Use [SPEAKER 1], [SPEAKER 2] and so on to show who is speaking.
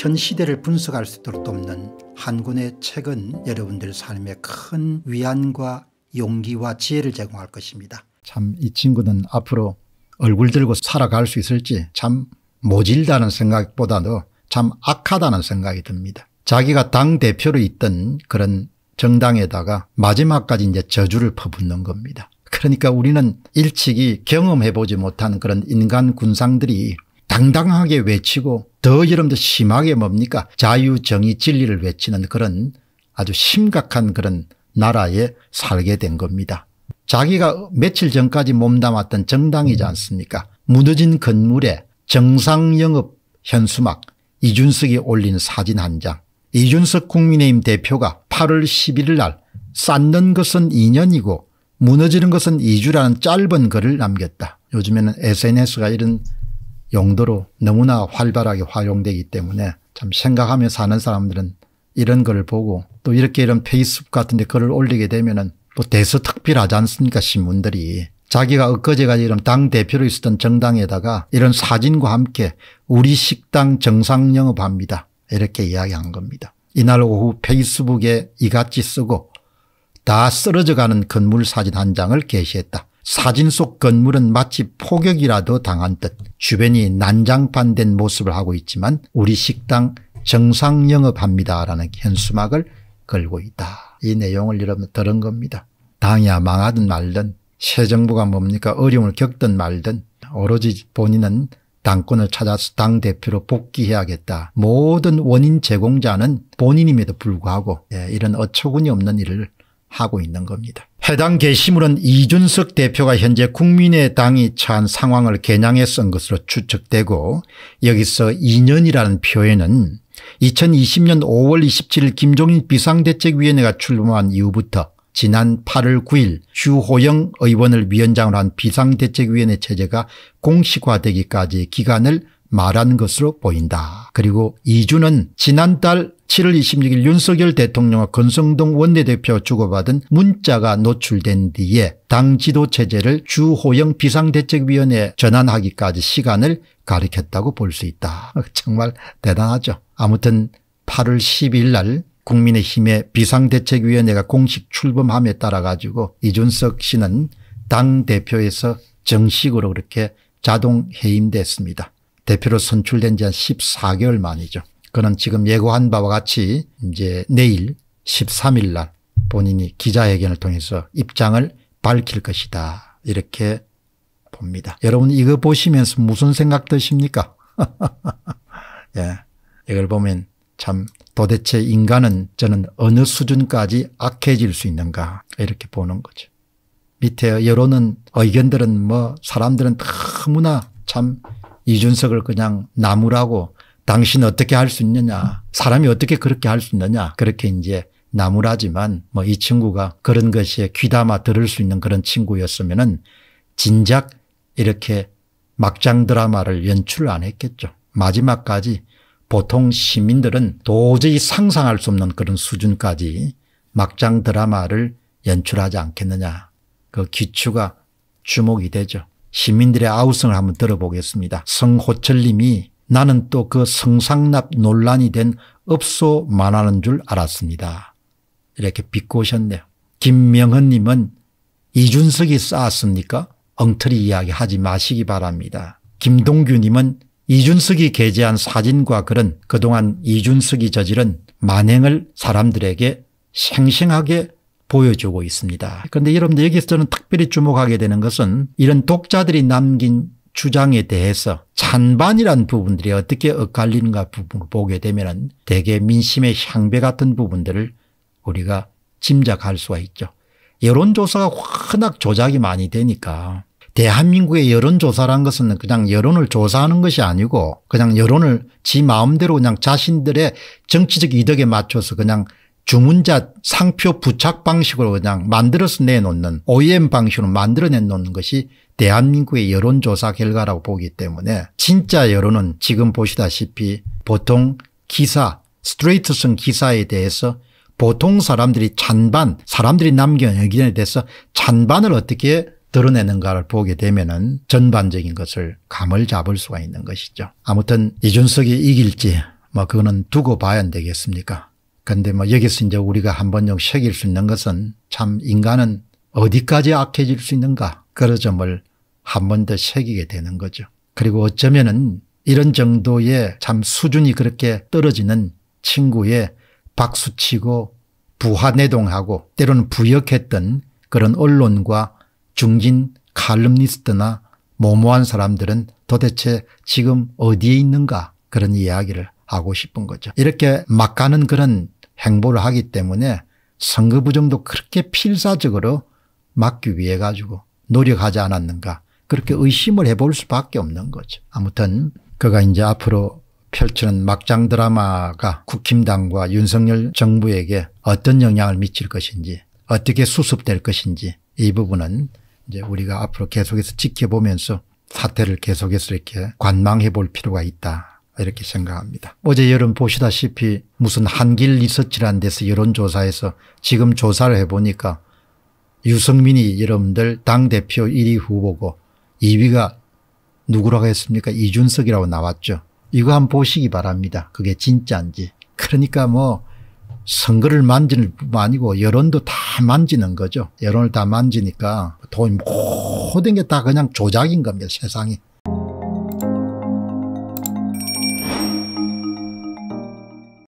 [SPEAKER 1] 현 시대를 분석할 수 있도록 돕는 한 권의 책은 여러분들 삶에 큰 위안과 용기와 지혜를 제공할 것입니다. 참 이 친구는 앞으로 얼굴 들고 살아갈 수 있을지 참 모질다는 생각보다도 참 악하다는 생각이 듭니다. 자기가 당대표로 있던 그런 정당에다가 마지막까지 이제 저주를 퍼붓는 겁니다. 그러니까 우리는 일찍이 경험해보지 못한 그런 인간 군상들이 당당하게 외치고 더 여러분들 심하게 뭡니까 자유 정의 진리를 외치는 그런 아주 심각한 그런 나라에 살게 된 겁니다. 자기가 며칠 전까지 몸담았던 정당이지 않습니까 무너진 건물에 정상영업 현수막 이준석이 올린 사진 한장 이준석 국민의힘 대표가 8월 11일 날 쌓는 것은 2년이고 무너지는 것은 2주라는 짧은 글을 남겼다. 요즘에는 SNS가 이런 용도로 너무나 활발하게 활용되기 때문에 참 생각하며 사는 사람들은 이런 걸 보고 또 이렇게 이런 페이스북 같은 데 글을 올리게 되면은 뭐 대서특필하지 않습니까 신문들이 자기가 엊그제까지 이런 당대표로 있었던 정당에다가 이런 사진과 함께 우리 식당 정상 영업합니다. 이렇게 이야기한 겁니다. 이날 오후 페이스북에 이같이 쓰고 다 쓰러져가는 건물 사진 한 장을 게시했다. 사진 속 건물은 마치 폭격이라도 당한 듯 주변이 난장판된 모습을 하고 있지만 우리 식당 정상 영업합니다라는 현수막을 걸고 있다. 이 내용을 여러분 들은 겁니다. 당이야 망하든 말든 새 정부가 뭡니까 어려움을 겪든 말든 오로지 본인은 당권을 찾아서 당대표로 복귀해야겠다. 모든 원인 제공자는 본인임에도 불구하고 예, 이런 어처구니없는 일을 하고 있는 겁니다. 해당 게시물은 이준석 대표가 현재 국민의당이 처한 상황을 개량해쓴 것으로 추측되고 여기서 2년이라는 표현은 2020년 5월 27일 김종인 비상대책위원회가 출범한 이후부터 지난 8월 9일 주호영 의원을 위원장으로 한 비상대책위원회 체제가 공식화되기까지 기간을 말한 것으로 보인다. 그리고 이준은 지난달 7월 26일 윤석열 대통령과 권성동 원내대표 주고받은 문자가 노출된 뒤에 당 지도체제를 주호영 비상대책위원회에 전환하기까지 시간을 가리켰다고 볼 수 있다. 정말 대단하죠. 아무튼 8월 1 0일날 국민의힘의 비상대책위원회가 공식 출범함에 따라 가지고 이준석 씨는 당 대표에서 정식으로 그렇게 자동 해임됐습니다. 대표로 선출된 지 한 14개월 만이죠. 그는 지금 예고한 바와 같이 이제 내일 13일 날 본인이 기자회견을 통해서 입장을 밝힐 것이다 이렇게 봅니다. 여러분 이거 보시면서 무슨 생각 드십니까? 예. 이걸 보면 참 도대체 인간은 저는 어느 수준까지 악해질 수 있는가 이렇게 보는 거죠. 밑에 여론은 의견들은 뭐 사람들은 너무나 참 이준석을 그냥 나무라고 당신 어떻게 할 수 있느냐 사람이 어떻게 그렇게 할 수 있느냐 그렇게 이제 나무라지만 뭐 이 친구가 그런 것에 귀담아 들을 수 있는 그런 친구였으면 은 진작 이렇게 막장 드라마를 연출 안 했겠죠. 마지막까지 보통 시민들은 도저히 상상할 수 없는 그런 수준까지 막장 드라마를 연출하지 않겠느냐. 그 기추가 주목이 되죠. 시민들의 아우성을 한번 들어보겠습니다. 성호철 님이 나는 또 그 성상납 논란이 된 업소 만하는줄 알았습니다. 이렇게 비꼬셨네요. 김명헌님은 이준석이 쌓았습니까? 엉터리 이야기 하지 마시기 바랍니다. 김동규님은 이준석이 게재한 사진과 글은 그동안 이준석이 저지른 만행을 사람들에게 생생하게 보여주고 있습니다. 그런데 여러분들 여기서 저는 특별히 주목하게 되는 것은 이런 독자들이 남긴 주장에 대해서 찬반이란 부분들이 어떻게 엇갈리는가 부분을 보게 되면 대개 민심의 향배 같은 부분들을 우리가 짐작할 수가 있죠. 여론조사가 워낙 조작이 많이 되니까 대한민국의 여론조사란 것은 그냥 여론을 조사하는 것이 아니고 그냥 여론을 지 마음대로 그냥 자신들의 정치적 이득에 맞춰서 그냥 주문자 상표 부착 방식으로 그냥 만들어서 내놓는 OEM 방식으로 만들어내놓는 것이 대한민국의 여론조사 결과라고 보기 때문에 진짜 여론은 지금 보시다시피 보통 기사 스트레이트성 기사에 대해서 보통 사람들이 찬반 사람들이 남겨 의견에 대해서 찬반을 어떻게 드러내는가를 보게 되면 은 전반적인 것을 감을 잡을 수가 있는 것이죠. 아무튼 이준석이 이길지 뭐 그거는 두고 봐야 되겠습니까 근데 뭐 여기서 이제 우리가 한번 좀 새길 수 있는 것은 참 인간은 어디까지 악해질 수 있는가 그런 점을 한번더 새기게 되는 거죠. 그리고 어쩌면은 이런 정도의 참 수준이 그렇게 떨어지는 친구의 박수치고 부하내동하고 때로는 부역했던 그런 언론과 중진 칼럼니스트나 모모한 사람들은 도대체 지금 어디에 있는가 그런 이야기를 하고 싶은 거죠. 이렇게 막가는 그런 행보를 하기 때문에 선거 부정도 그렇게 필사적으로 막기 위해 가지고 노력하지 않았는가 그렇게 의심을 해볼 수밖에 없는 거죠. 아무튼 그가 이제 앞으로 펼치는 막장 드라마가 국힘당과 윤석열 정부에게 어떤 영향을 미칠 것인지 어떻게 수습될 것인지 이 부분은 이제 우리가 앞으로 계속해서 지켜보면서 사태를 계속해서 이렇게 관망해 볼 필요가 있다 이렇게 생각합니다. 어제 여름 보시다시피 무슨 한길 리서치라는 데서 여론조사에서 지금 조사를 해보니까 유승민이 여러분들 당대표 1위 후보고 2위가 누구라고 했습니까? 이준석이라고 나왔죠. 이거 한번 보시기 바랍니다. 그게 진짜인지. 그러니까 뭐 선거를 만지는 뿐만 아니고 여론도 다 만지는 거죠. 여론을 다 만지니까 돈 모든 게 다 그냥 조작인 겁니다. 세상이.